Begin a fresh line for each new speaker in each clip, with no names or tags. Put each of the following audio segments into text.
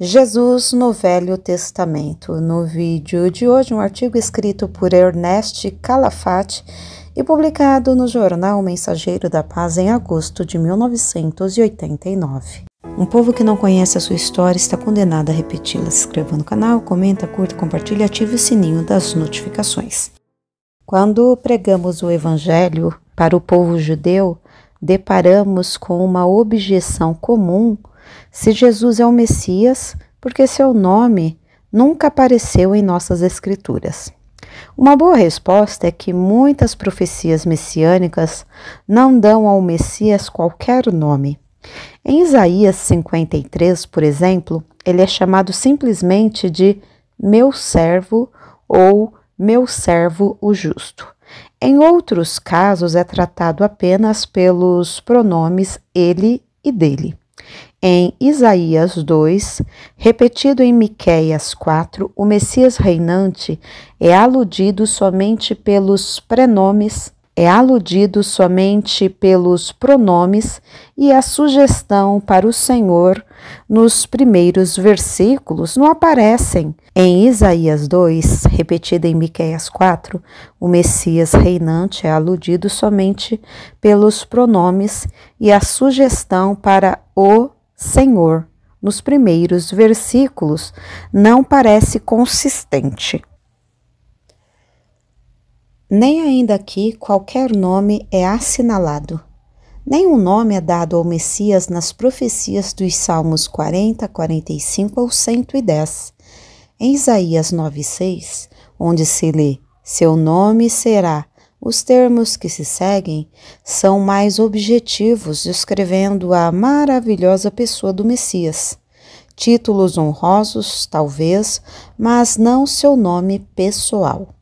Jesus no Velho Testamento. No vídeo de hoje, um artigo escrito por Ernest Calafate e publicado no jornal Mensageiro da Paz em agosto de 1989. Um povo que não conhece a sua história está condenado a repeti-la. Se inscreva no canal, comenta, curta, compartilha, ative o sininho das notificações. Quando pregamos o Evangelho para o povo judeu, deparamos com uma objeção comum se Jesus é o Messias, porque seu nome nunca apareceu em nossas Escrituras. Uma boa resposta é que muitas profecias messiânicas não dão ao Messias qualquer nome. Em Isaías 53, por exemplo, ele é chamado simplesmente de meu servo ou meu servo o justo. Em outros casos, é tratado apenas pelos pronomes ele e dele. Em Isaías 2, repetido em Miqueias 4, o Messias reinante é aludido somente pelos prenomes é aludido somente pelos pronomes e a sugestão para o Senhor nos primeiros versículos não aparecem. Em Isaías 2, repetida em Miqueias 4, o Messias reinante é aludido somente pelos pronomes e a sugestão para o Senhor nos primeiros versículos não parece consistente. Nem ainda aqui qualquer nome é assinalado. Nenhum nome é dado ao Messias nas profecias dos Salmos 40, 45 ou 110. Em Isaías 9,6, onde se lê: Seu nome será. Os termos que se seguem são mais objetivos, descrevendo a maravilhosa pessoa do Messias. Títulos honrosos, talvez, mas não seu nome pessoal.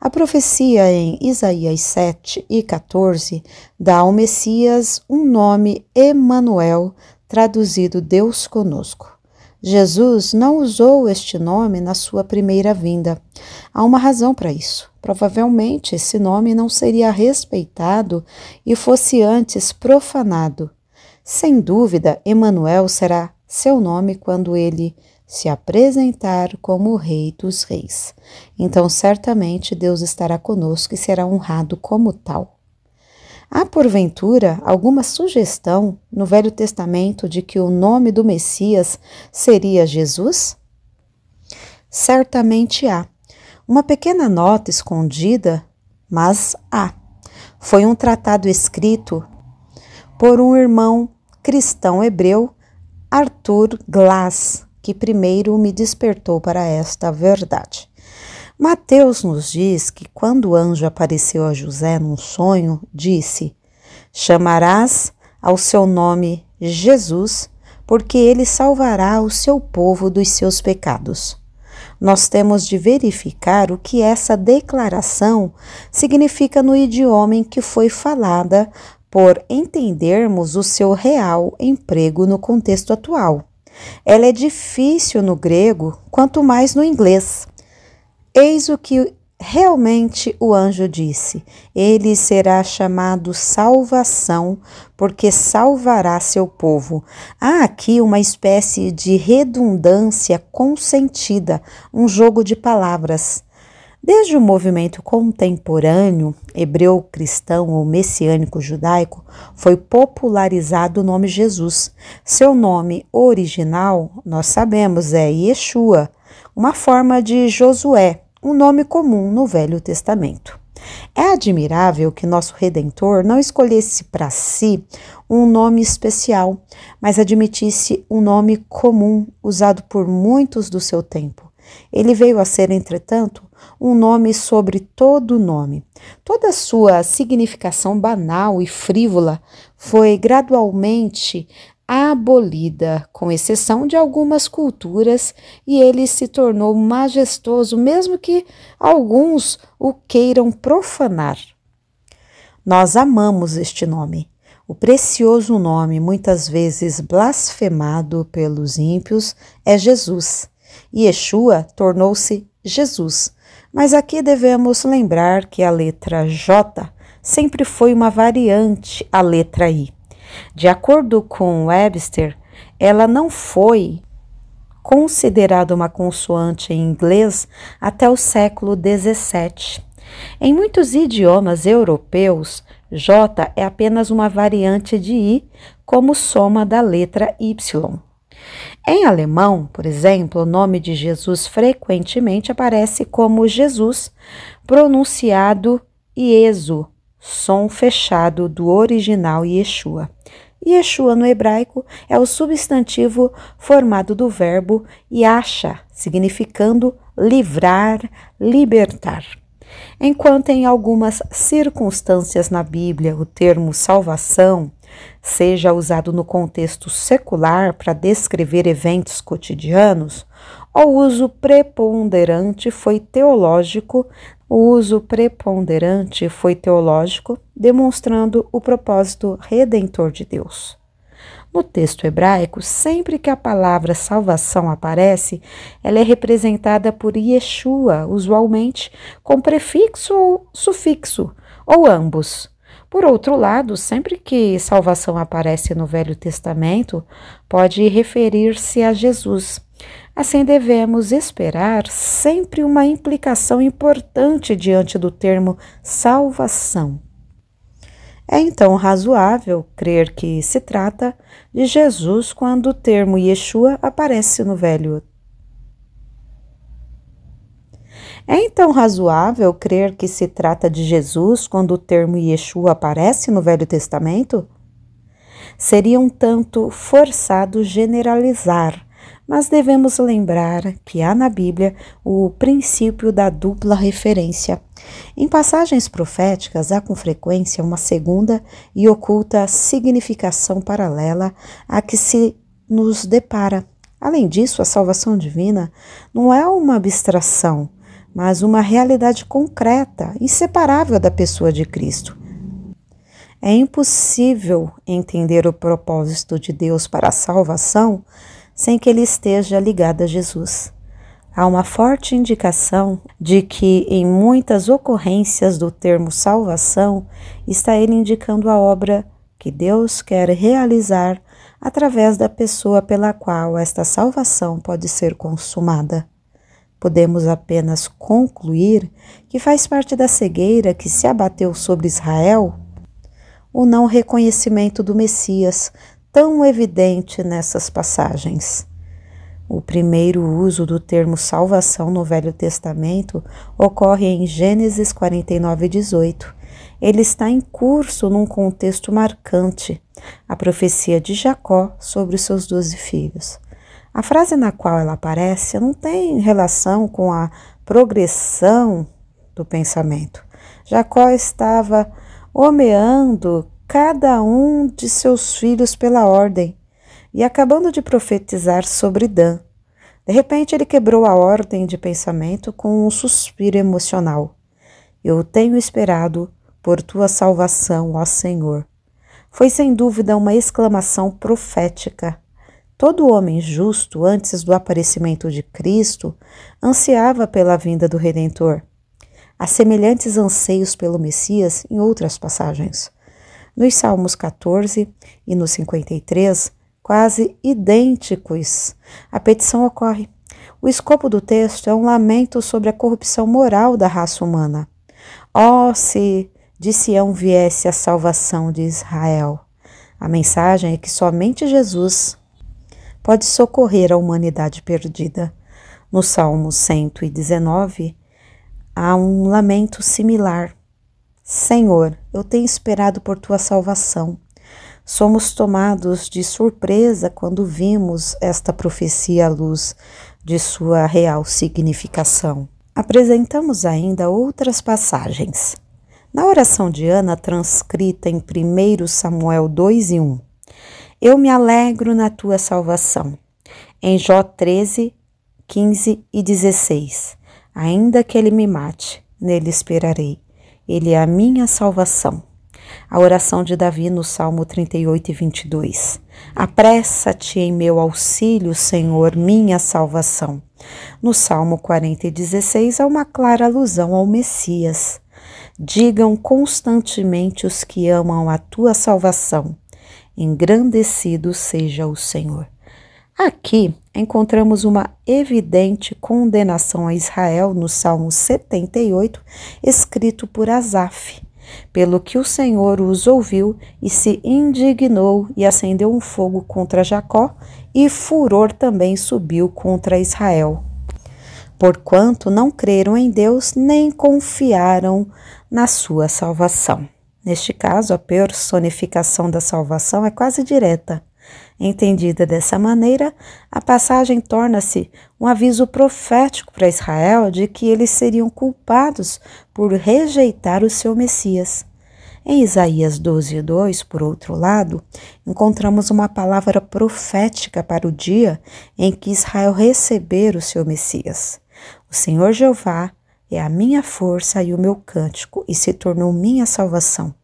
A profecia em Isaías 7 e 14 dá ao Messias um nome Emanuel, traduzido Deus conosco. Jesus não usou este nome na sua primeira vinda. Há uma razão para isso. Provavelmente esse nome não seria respeitado e fosse antes profanado. Sem dúvida, Emanuel será seu nome quando ele se apresentar como o Rei dos Reis. Então, certamente, Deus estará conosco e será honrado como tal. Há, porventura, alguma sugestão no Velho Testamento de que o nome do Messias seria Jesus? Certamente há. Uma pequena nota escondida, mas há. Foi um tratado escrito por um irmão cristão hebreu, Arthur Glass, que primeiro me despertou para esta verdade. Mateus nos diz que quando o anjo apareceu a José num sonho, disse: Chamarás ao seu nome Jesus, porque ele salvará o seu povo dos seus pecados. Nós temos de verificar o que essa declaração significa no idioma em que foi falada por entendermos o seu real emprego no contexto atual. Ela é difícil no grego, quanto mais no inglês. Eis o que realmente o anjo disse: Ele será chamado Salvação, porque salvará seu povo. Há aqui uma espécie de redundância consentida, um jogo de palavras. Desde o movimento contemporâneo, hebreu, cristão ou messiânico judaico, foi popularizado o nome Jesus. Seu nome original, nós sabemos, é Yeshua, uma forma de Josué, um nome comum no Velho Testamento. É admirável que nosso Redentor não escolhesse para si um nome especial, mas admitisse um nome comum usado por muitos do seu tempo. Ele veio a ser, entretanto, um nome sobre todo nome. Toda sua significação banal e frívola foi gradualmente abolida, com exceção de algumas culturas, e ele se tornou majestoso, mesmo que alguns o queiram profanar. Nós amamos este nome, o precioso nome, muitas vezes blasfemado pelos ímpios, é Jesus. E Yeshua tornou-se Jesus, mas aqui devemos lembrar que a letra J sempre foi uma variante à letra I. De acordo com Webster, ela não foi considerada uma consoante em inglês até o século 17. Em muitos idiomas europeus, J é apenas uma variante de I como soma da letra Y. Em alemão, por exemplo, o nome de Jesus frequentemente aparece como Jesus, pronunciado Iesu, som fechado do original Yeshua. Yeshua no hebraico é o substantivo formado do verbo yasha, significando livrar, libertar. Enquanto em algumas circunstâncias na Bíblia o termo salvação seja usado no contexto secular para descrever eventos cotidianos, o uso preponderante foi teológico, o uso preponderante foi teológico, demonstrando o propósito redentor de Deus. No texto hebraico, sempre que a palavra salvação aparece, ela é representada por Yeshua, usualmente com prefixo ou sufixo, ou ambos. Por outro lado, sempre que salvação aparece no Velho Testamento, pode referir-se a Jesus. Assim, devemos esperar sempre uma implicação importante diante do termo salvação. É então razoável crer que se trata de Jesus quando o termo Yeshua aparece no Velho É então razoável crer que se trata de Jesus quando o termo Yeshua aparece no Velho Testamento? Seria um tanto forçado generalizar, mas devemos lembrar que há na Bíblia o princípio da dupla referência. Em passagens proféticas há com frequência uma segunda e oculta significação paralela à que se nos depara. Além disso, a salvação divina não é uma abstração, mas uma realidade concreta, inseparável da pessoa de Cristo. É impossível entender o propósito de Deus para a salvação sem que ele esteja ligado a Jesus. Há uma forte indicação de que, em muitas ocorrências do termo salvação, está ele indicando a obra que Deus quer realizar através da pessoa pela qual esta salvação pode ser consumada. Podemos apenas concluir que faz parte da cegueira que se abateu sobre Israel o não reconhecimento do Messias, tão evidente nessas passagens. O primeiro uso do termo salvação no Velho Testamento ocorre em Gênesis 49:18. Ele está em curso num contexto marcante, a profecia de Jacó sobre os seus doze filhos. A frase na qual ela aparece não tem relação com a progressão do pensamento. Jacó estava homeando cada um de seus filhos pela ordem e acabando de profetizar sobre Dan. De repente, ele quebrou a ordem de pensamento com um suspiro emocional. Eu tenho esperado por tua salvação, ó Senhor. Foi sem dúvida uma exclamação profética Todo homem justo, antes do aparecimento de Cristo, ansiava pela vinda do Redentor. Há semelhantes anseios pelo Messias em outras passagens. Nos Salmos 14 e no 53, quase idênticos, a petição ocorre. O escopo do texto é um lamento sobre a corrupção moral da raça humana. Oh, se de Sião viesse a salvação de Israel! A mensagem é que somente Jesus pode socorrer a humanidade perdida. No Salmo 119, há um lamento similar. Senhor, eu tenho esperado por tua salvação. Somos tomados de surpresa quando vimos esta profecia à luz de sua real significação. Apresentamos ainda outras passagens. Na oração de Ana, transcrita em 1 Samuel 2 e 1, eu me alegro na tua salvação. Em Jó 13, 15 e 16. Ainda que ele me mate, nele esperarei. Ele é a minha salvação. A oração de Davi no Salmo 38 e 22. Apressa-te em meu auxílio, Senhor, minha salvação. No Salmo 40 e 16 há uma clara alusão ao Messias. Digam constantemente os que amam a tua salvação engrandecido seja o Senhor. Aqui encontramos uma evidente condenação a Israel no Salmo 78, escrito por Asaf. Pelo que o Senhor os ouviu e se indignou e acendeu um fogo contra Jacó, e furor também subiu contra Israel. Porquanto não creram em Deus nem confiaram na sua salvação. Neste caso, a personificação da salvação é quase direta. Entendida dessa maneira, a passagem torna-se um aviso profético para Israel de que eles seriam culpados por rejeitar o seu Messias. Em Isaías 12, 2, por outro lado, encontramos uma palavra profética para o dia em que Israel receber o seu Messias. O Senhor Jeová é a minha força e o meu cântico, e se tornou minha salvação.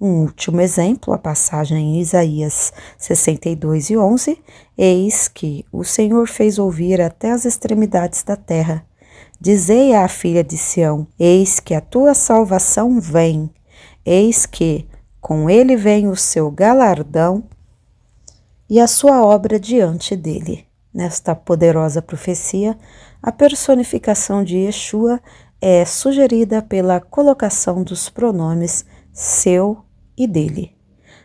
Um último exemplo, a passagem em Isaías 62 e 11: Eis que o Senhor fez ouvir até as extremidades da terra. Dizei à filha de Sião: Eis que a tua salvação vem, eis que com ele vem o seu galardão e a sua obra diante dele. Nesta poderosa profecia, a personificação de Yeshua é sugerida pela colocação dos pronomes seu e dele.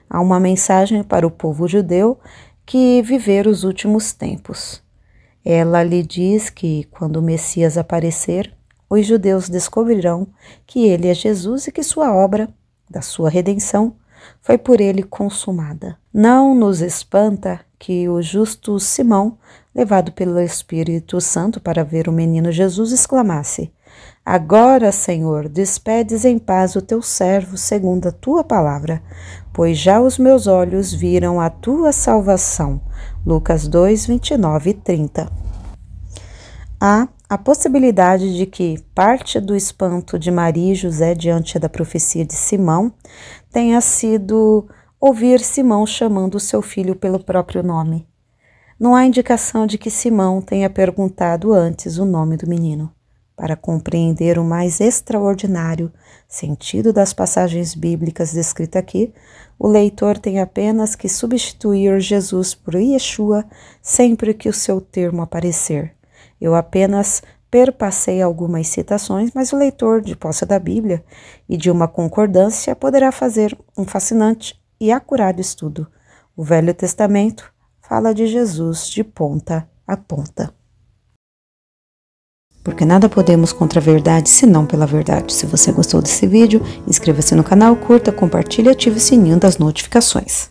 Há uma mensagem para o povo judeu que viver os últimos tempos. Ela lhe diz que, quando o Messias aparecer, os judeus descobrirão que ele é Jesus e que sua obra, da sua redenção, foi por ele consumada. Não nos espanta que o justo Simão levado pelo Espírito Santo para ver o menino Jesus, exclamasse: Agora, Senhor, despedes em paz o teu servo segundo a tua palavra, pois já os meus olhos viram a tua salvação. Lucas 2, 29 e 30. Há a possibilidade de que parte do espanto de Maria e José diante da profecia de Simão tenha sido ouvir Simão chamando seu filho pelo próprio nome não há indicação de que Simão tenha perguntado antes o nome do menino. Para compreender o mais extraordinário sentido das passagens bíblicas descritas aqui, o leitor tem apenas que substituir Jesus por Yeshua sempre que o seu termo aparecer. Eu apenas perpassei algumas citações, mas o leitor de posse da Bíblia e de uma concordância poderá fazer um fascinante e acurado estudo. O Velho Testamento fala de Jesus de ponta a ponta. Porque nada podemos contra a verdade senão pela verdade. Se você gostou desse vídeo, inscreva-se no canal, curta, compartilhe e ative o sininho das notificações.